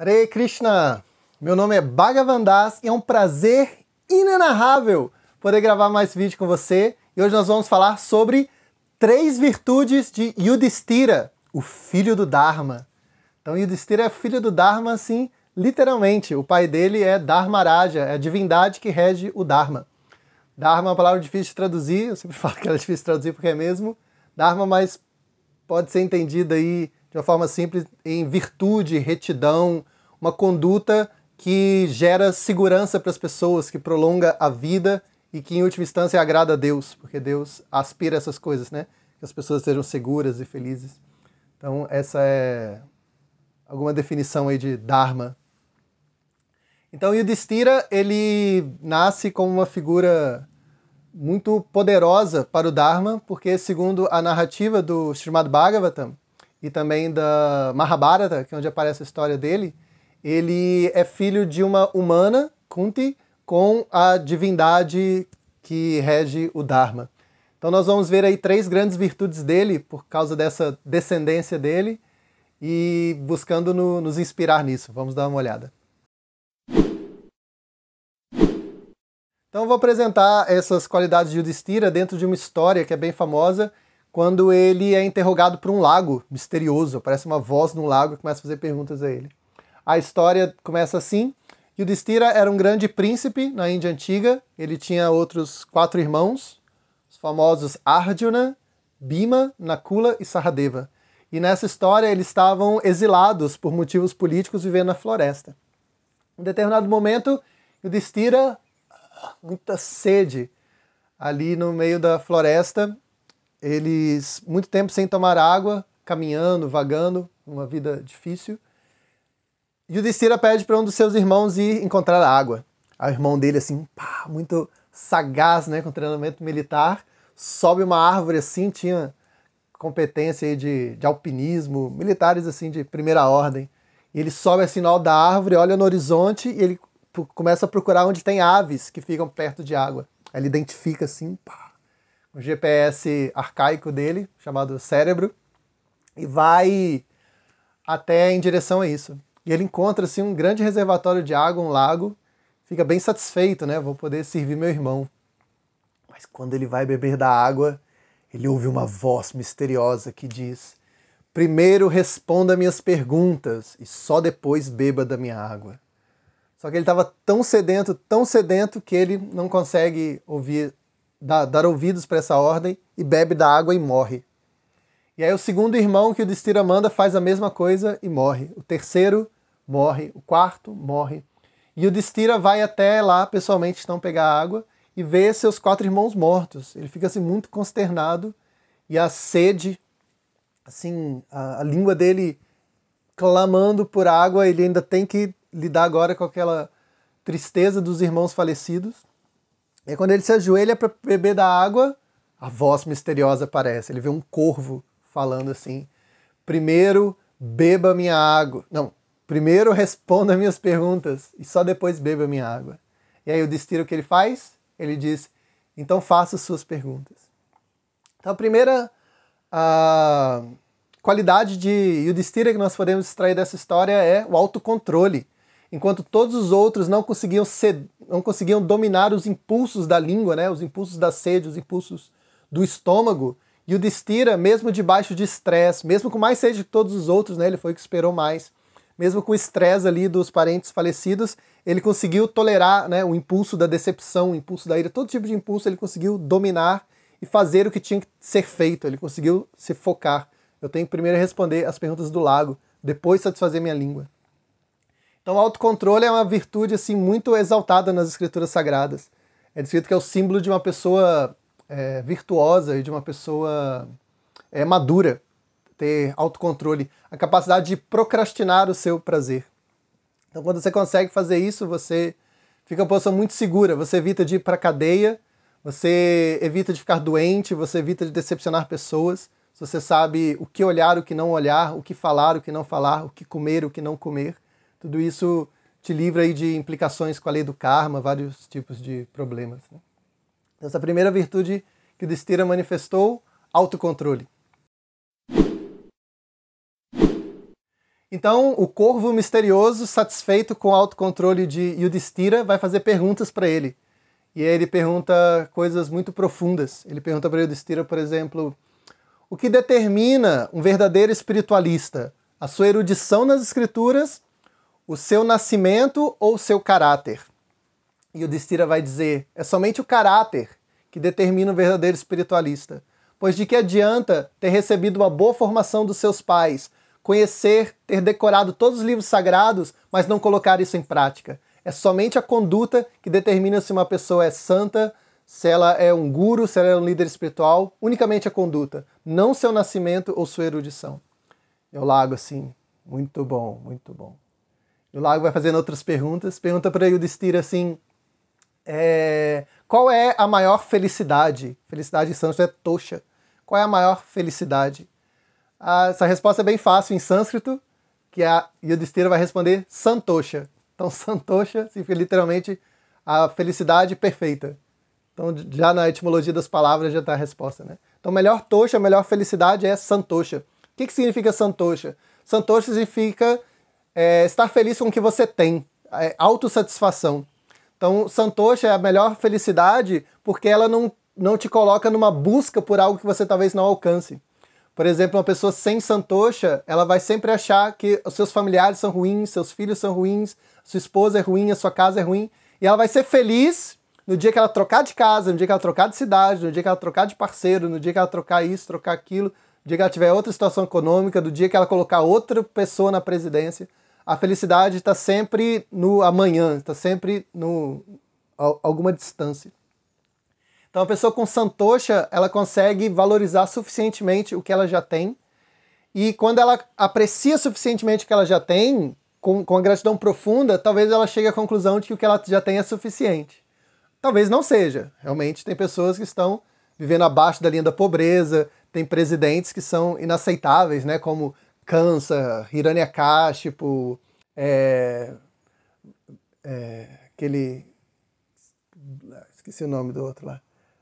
Hare Krishna! Meu nome é Bhagavan Das e é um prazer inenarrável poder gravar mais vídeo com você. E hoje nós vamos falar sobre três virtudes de Yudhishthira, o filho do Dharma. Então Yudhishthira é filho do Dharma, assim, literalmente. O pai dele é Dharmaraja, é a divindade que rege o Dharma. Dharma é uma palavra difícil de traduzir, eu sempre falo que ela é difícil de traduzir porque é mesmo. Dharma, mas pode ser entendida aí de uma forma simples, em virtude, retidão, uma conduta que gera segurança para as pessoas, que prolonga a vida e que, em última instância, agrada a Deus, porque Deus aspira essas coisas, né? Que as pessoas sejam seguras e felizes. Então, essa é alguma definição aí de Dharma. Então, Yudhishthira, ele nasce como uma figura muito poderosa para o Dharma, porque, segundo a narrativa do Srimad Bhagavatam, e também da Mahabharata, que é onde aparece a história dele, ele é filho de uma humana, Kunti, com a divindade que rege o Dharma. Então nós vamos ver aí três grandes virtudes dele por causa dessa descendência dele e buscando no, nos inspirar nisso. Vamos dar uma olhada. Então vou apresentar essas qualidades de Yudhishthira dentro de uma história que é bem famosa quando ele é interrogado por um lago misterioso, parece uma voz num lago que começa a fazer perguntas a ele. A história começa assim: Yudhishthira era um grande príncipe na Índia antiga, ele tinha outros quatro irmãos, os famosos Arjuna, Bhima, Nakula e Sahadeva. E nessa história eles estavam exilados por motivos políticos vivendo na floresta. Em determinado momento, Yudhishthira, muita sede, ali no meio da floresta, eles muito tempo sem tomar água, caminhando, vagando, uma vida difícil. E o Destira pede para um dos seus irmãos ir encontrar água. o irmão dele, assim, pá, muito sagaz, né, com treinamento militar, sobe uma árvore assim, tinha competência aí de, de alpinismo, militares assim de primeira ordem. E ele sobe assim no da árvore, olha no horizonte e ele começa a procurar onde tem aves que ficam perto de água. ele identifica assim, pá, um GPS arcaico dele, chamado cérebro, e vai até em direção a isso. E ele encontra assim, um grande reservatório de água, um lago, fica bem satisfeito, né? Vou poder servir meu irmão. Mas quando ele vai beber da água, ele ouve uma voz misteriosa que diz: Primeiro responda minhas perguntas e só depois beba da minha água. Só que ele estava tão sedento, tão sedento, que ele não consegue ouvir dar ouvidos para essa ordem e bebe da água e morre. E aí o segundo irmão que o Destira manda faz a mesma coisa e morre. O terceiro morre, o quarto morre. E o Destira vai até lá pessoalmente não pegar água e vê seus quatro irmãos mortos. Ele fica assim muito consternado e a sede, assim, a, a língua dele clamando por água, ele ainda tem que lidar agora com aquela tristeza dos irmãos falecidos. E quando ele se ajoelha para beber da água, a voz misteriosa aparece. Ele vê um corvo falando assim: primeiro beba minha água. Não, primeiro responda minhas perguntas e só depois beba minha água. E aí o destino que ele faz? Ele diz: então faça suas perguntas. Então a primeira qualidade de Yudhishthira que nós podemos extrair dessa história é o autocontrole enquanto todos os outros não conseguiam, ser, não conseguiam dominar os impulsos da língua, né? os impulsos da sede, os impulsos do estômago. E o Destira, mesmo debaixo de estresse, mesmo com mais sede que todos os outros, né? ele foi o que esperou mais, mesmo com o estresse ali dos parentes falecidos, ele conseguiu tolerar né? o impulso da decepção, o impulso da ira, todo tipo de impulso ele conseguiu dominar e fazer o que tinha que ser feito, ele conseguiu se focar. Eu tenho que primeiro responder as perguntas do lago, depois satisfazer minha língua. Então, o autocontrole é uma virtude assim muito exaltada nas escrituras sagradas. É descrito que é o símbolo de uma pessoa é, virtuosa e de uma pessoa é, madura. Ter autocontrole, a capacidade de procrastinar o seu prazer. Então, quando você consegue fazer isso, você fica em uma posição muito segura. Você evita de ir para cadeia, você evita de ficar doente, você evita de decepcionar pessoas. Você sabe o que olhar, o que não olhar, o que falar, o que não falar, o que comer, o que não comer. Tudo isso te livra aí de implicações com a lei do karma, vários tipos de problemas. Né? Então, essa primeira virtude que o Destira manifestou, autocontrole. Então, o corvo misterioso, satisfeito com o autocontrole de Yudhishthira, vai fazer perguntas para ele. E aí ele pergunta coisas muito profundas. Ele pergunta para Yudhishthira, por exemplo, o que determina um verdadeiro espiritualista? A sua erudição nas escrituras o seu nascimento ou o seu caráter? E o hum. Destira vai dizer: é somente o caráter que determina o verdadeiro espiritualista. Pois de que adianta ter recebido uma boa formação dos seus pais, conhecer, ter decorado todos os livros sagrados, mas não colocar isso em prática? É somente a conduta que determina se uma pessoa é santa, se ela é um guru, se ela é um líder espiritual, unicamente a conduta, não seu nascimento ou sua erudição. Eu lago assim, muito bom, muito bom. O Lago vai fazendo outras perguntas. Pergunta para Yudhishthira assim: é, qual é a maior felicidade? Felicidade em sânscrito é tosha. Qual é a maior felicidade? Ah, essa resposta é bem fácil em sânscrito, que a Yudhishthira vai responder santosha. Então, santosha significa literalmente a felicidade perfeita. Então, já na etimologia das palavras já está a resposta, né? Então, melhor tosha, melhor felicidade é santosha. O que, que significa santosha? Santosha significa é estar feliz com o que você tem, é autossatisfação. Então, santocha é a melhor felicidade porque ela não, não te coloca numa busca por algo que você talvez não alcance. Por exemplo, uma pessoa sem santosha, ela vai sempre achar que os seus familiares são ruins, seus filhos são ruins, sua esposa é ruim, a sua casa é ruim. E ela vai ser feliz no dia que ela trocar de casa, no dia que ela trocar de cidade, no dia que ela trocar de parceiro, no dia que ela trocar isso, trocar aquilo, no dia que ela tiver outra situação econômica, no dia que ela colocar outra pessoa na presidência a felicidade está sempre no amanhã, está sempre no alguma distância. Então, a pessoa com santocha ela consegue valorizar suficientemente o que ela já tem. E quando ela aprecia suficientemente o que ela já tem, com, com a gratidão profunda, talvez ela chegue à conclusão de que o que ela já tem é suficiente. Talvez não seja. Realmente, tem pessoas que estão vivendo abaixo da linha da pobreza, tem presidentes que são inaceitáveis, né? Como Kansa, Hiranyakashipu, é, é, aquele. Esqueci o nome do outro lá.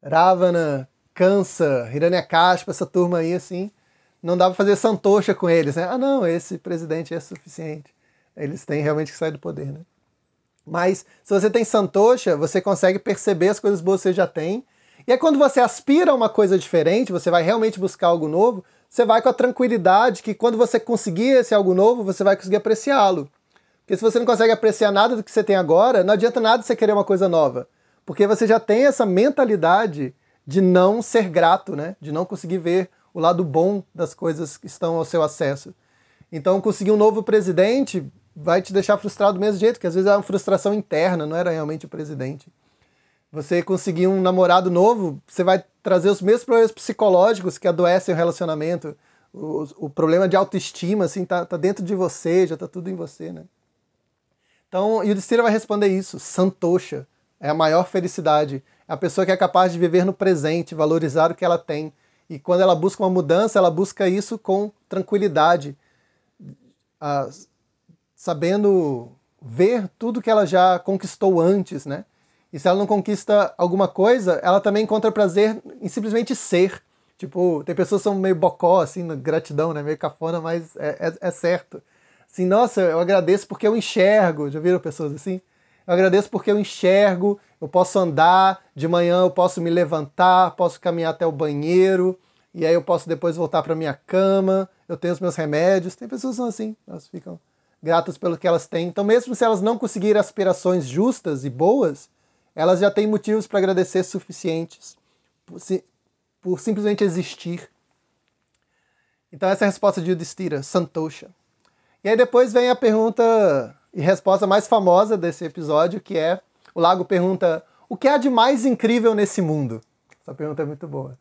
Ravana, Kansa, Hiranyakashipu, essa turma aí, assim. Não dá para fazer santocha com eles, né? Ah, não, esse presidente é suficiente. Eles têm realmente que sair do poder, né? Mas se você tem santocha, você consegue perceber as coisas boas que você já tem. E é quando você aspira a uma coisa diferente, você vai realmente buscar algo novo, você vai com a tranquilidade que quando você conseguir esse algo novo, você vai conseguir apreciá-lo. Porque se você não consegue apreciar nada do que você tem agora, não adianta nada você querer uma coisa nova. Porque você já tem essa mentalidade de não ser grato, né? De não conseguir ver o lado bom das coisas que estão ao seu acesso. Então, conseguir um novo presidente vai te deixar frustrado do mesmo jeito, que às vezes é uma frustração interna, não era realmente o presidente. Você conseguir um namorado novo, você vai trazer os mesmos problemas psicológicos que adoecem o relacionamento. O, o problema de autoestima, assim, tá, tá dentro de você, já tá tudo em você, né? Então, e o destino vai responder isso. Santocha é a maior felicidade. É a pessoa que é capaz de viver no presente, valorizar o que ela tem. E quando ela busca uma mudança, ela busca isso com tranquilidade, ah, sabendo ver tudo que ela já conquistou antes, né? E se ela não conquista alguma coisa, ela também encontra prazer em simplesmente ser. Tipo, tem pessoas que são meio bocó, assim, gratidão, né? Meio cafona, mas é, é, é certo. Assim, nossa, eu agradeço porque eu enxergo. Já viram pessoas assim? Eu agradeço porque eu enxergo, eu posso andar, de manhã eu posso me levantar, posso caminhar até o banheiro, e aí eu posso depois voltar para minha cama, eu tenho os meus remédios. Tem pessoas que são assim, elas ficam gratas pelo que elas têm. Então, mesmo se elas não conseguirem aspirações justas e boas, elas já têm motivos para agradecer suficientes por, si, por, simplesmente existir. Então essa é a resposta de Yudhishthira, Santosha. E aí depois vem a pergunta e resposta mais famosa desse episódio, que é o Lago pergunta: "O que há de mais incrível nesse mundo?" Essa pergunta é muito boa.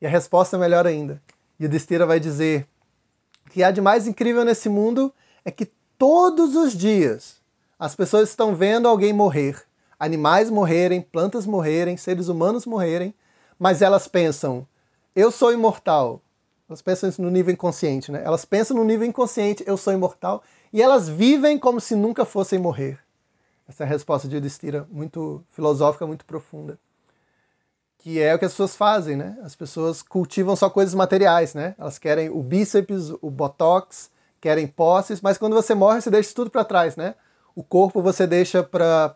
E a resposta é melhor ainda. Yudhishthira vai dizer: "O que há de mais incrível nesse mundo é que todos os dias as pessoas estão vendo alguém morrer animais morrerem, plantas morrerem, seres humanos morrerem, mas elas pensam, eu sou imortal. Elas pensam isso no nível inconsciente, né? Elas pensam no nível inconsciente, eu sou imortal, e elas vivem como se nunca fossem morrer. Essa é a resposta de Edistira, muito filosófica, muito profunda. Que é o que as pessoas fazem, né? As pessoas cultivam só coisas materiais, né? Elas querem o bíceps, o botox, querem posses, mas quando você morre, você deixa tudo para trás, né? O corpo você deixa para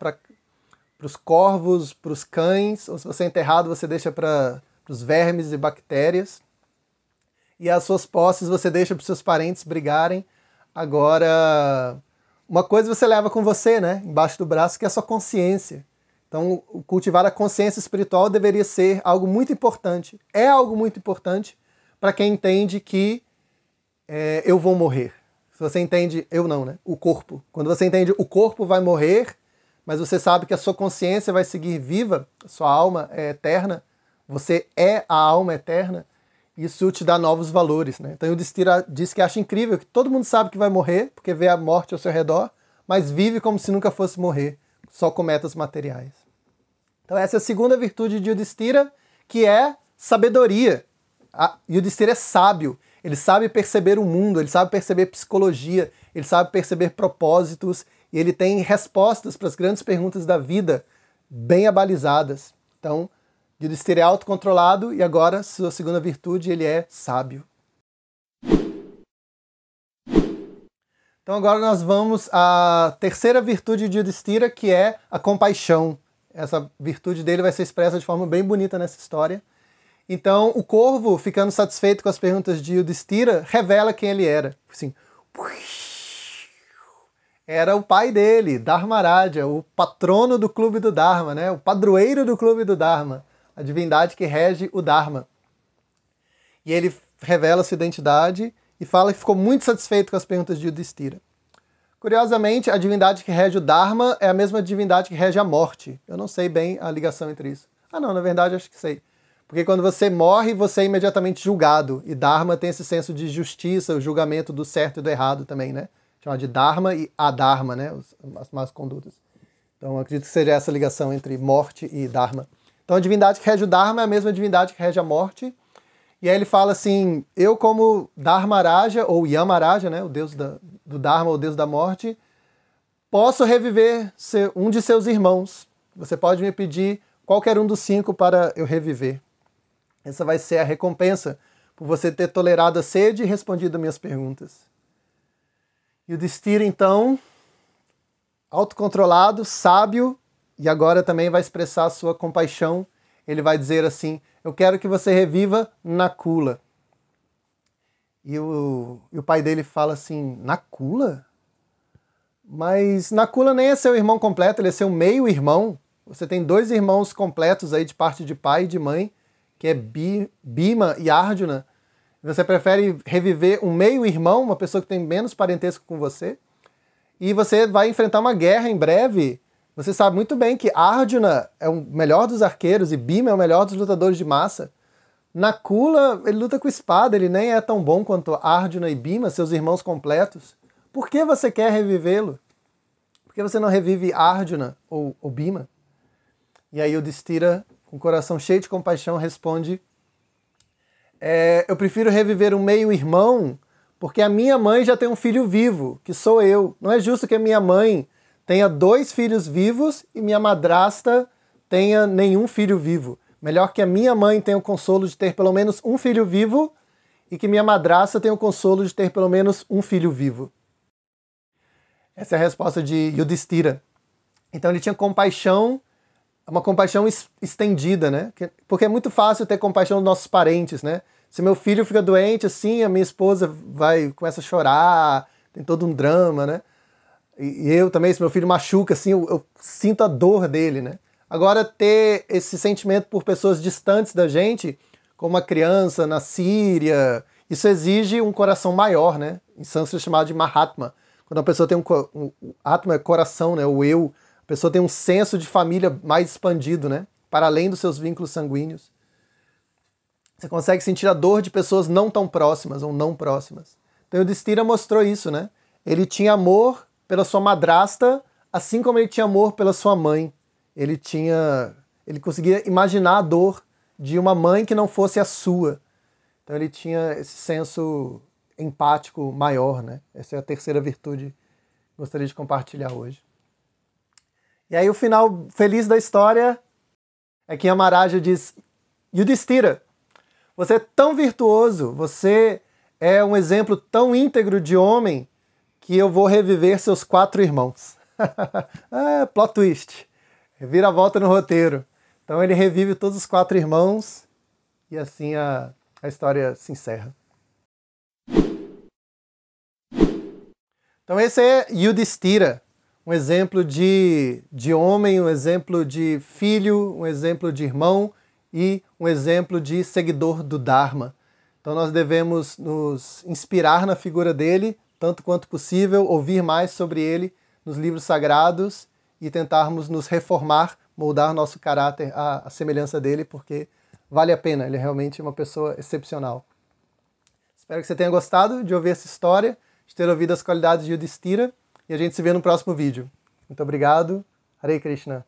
para os corvos, para os cães, ou se você é enterrado, você deixa para os vermes e bactérias. E as suas posses você deixa para os seus parentes brigarem. Agora, uma coisa você leva com você, né, embaixo do braço, que é a sua consciência. Então, cultivar a consciência espiritual deveria ser algo muito importante. É algo muito importante para quem entende que é, eu vou morrer. Se você entende, eu não, né? O corpo. Quando você entende o corpo vai morrer, mas você sabe que a sua consciência vai seguir viva, sua alma é eterna, você é a alma eterna, isso te dá novos valores. Né? Então, o diz que acha incrível que todo mundo sabe que vai morrer, porque vê a morte ao seu redor, mas vive como se nunca fosse morrer, só com metas materiais. Então, essa é a segunda virtude de Yudhishthira, que é sabedoria. A Yudhishthira é sábio, ele sabe perceber o mundo, ele sabe perceber psicologia, ele sabe perceber propósitos, e ele tem respostas para as grandes perguntas da vida bem abalizadas. Então, Júlio é autocontrolado e agora sua segunda virtude, ele é sábio. Então agora nós vamos à terceira virtude de Yudhishthira, que é a compaixão. Essa virtude dele vai ser expressa de forma bem bonita nessa história. Então o corvo, ficando satisfeito com as perguntas de Yudhishthira, revela quem ele era. Assim, era o pai dele, Dharmaraja, o patrono do clube do Dharma, né? o padroeiro do clube do Dharma, a divindade que rege o Dharma. E ele revela sua identidade e fala que ficou muito satisfeito com as perguntas de Yudhishthira. Curiosamente, a divindade que rege o Dharma é a mesma divindade que rege a morte. Eu não sei bem a ligação entre isso. Ah, não, na verdade acho que sei. Porque quando você morre, você é imediatamente julgado. E Dharma tem esse senso de justiça, o julgamento do certo e do errado também, né? chamado de Dharma e Adharma, né? as más condutas. Então, acredito que seja essa ligação entre morte e Dharma. Então, a divindade que rege o Dharma é a mesma divindade que rege a morte. E aí ele fala assim: Eu, como Dharmaraja, ou Yamaraja, né? o deus da, do Dharma, o deus da morte, posso reviver um de seus irmãos. Você pode me pedir qualquer um dos cinco para eu reviver. Essa vai ser a recompensa por você ter tolerado a sede e respondido minhas perguntas. E o Destira, então, autocontrolado, sábio, e agora também vai expressar a sua compaixão. Ele vai dizer assim: Eu quero que você reviva cula E o, e o pai dele fala assim: na cula Mas Nakula nem é seu irmão completo, ele é seu meio-irmão. Você tem dois irmãos completos aí de parte de pai e de mãe, que é Bima e Arjuna. Você prefere reviver um meio-irmão, uma pessoa que tem menos parentesco com você? E você vai enfrentar uma guerra em breve. Você sabe muito bem que Arjuna é o melhor dos arqueiros e Bhima é o melhor dos lutadores de massa. Nakula, ele luta com espada, ele nem é tão bom quanto Arjuna e Bhima, seus irmãos completos. Por que você quer revivê-lo? Por que você não revive Arjuna ou, ou Bhima? E aí o Destira, com o coração cheio de compaixão, responde é, eu prefiro reviver um meio-irmão, porque a minha mãe já tem um filho vivo, que sou eu. Não é justo que a minha mãe tenha dois filhos vivos e minha madrasta tenha nenhum filho vivo. Melhor que a minha mãe tenha o consolo de ter pelo menos um filho vivo e que minha madrasta tenha o consolo de ter pelo menos um filho vivo. Essa é a resposta de Yudhishthira. Então ele tinha compaixão uma compaixão estendida, né? Porque é muito fácil ter compaixão dos nossos parentes, né? Se meu filho fica doente, assim, a minha esposa vai começa a chorar, tem todo um drama, né? E, eu também, se meu filho machuca, assim, eu, eu sinto a dor dele, né? Agora, ter esse sentimento por pessoas distantes da gente, como uma criança na Síria, isso exige um coração maior, né? Em sânscrito é chamado de Mahatma. Quando a pessoa tem um, um, um Atma é coração, né? O eu a pessoa tem um senso de família mais expandido, né? Para além dos seus vínculos sanguíneos. Você consegue sentir a dor de pessoas não tão próximas ou não próximas. Então o Destira mostrou isso, né? Ele tinha amor pela sua madrasta, assim como ele tinha amor pela sua mãe. Ele tinha, ele conseguia imaginar a dor de uma mãe que não fosse a sua. Então ele tinha esse senso empático maior, né? Essa é a terceira virtude que gostaria de compartilhar hoje. E aí o final feliz da história é que Amaraja diz: Yudhishthira, você é tão virtuoso, você é um exemplo tão íntegro de homem que eu vou reviver seus quatro irmãos. ah, plot twist. Vira a volta no roteiro. Então ele revive todos os quatro irmãos e assim a, a história se encerra. Então esse é Yudhishthira um exemplo de, de homem, um exemplo de filho, um exemplo de irmão e um exemplo de seguidor do Dharma. Então nós devemos nos inspirar na figura dele, tanto quanto possível, ouvir mais sobre ele nos livros sagrados e tentarmos nos reformar, moldar nosso caráter à, à semelhança dele, porque vale a pena, ele é realmente uma pessoa excepcional. Espero que você tenha gostado de ouvir essa história, de ter ouvido as qualidades de Yudhishthira e a gente se vê no próximo vídeo. Muito obrigado. Hare Krishna.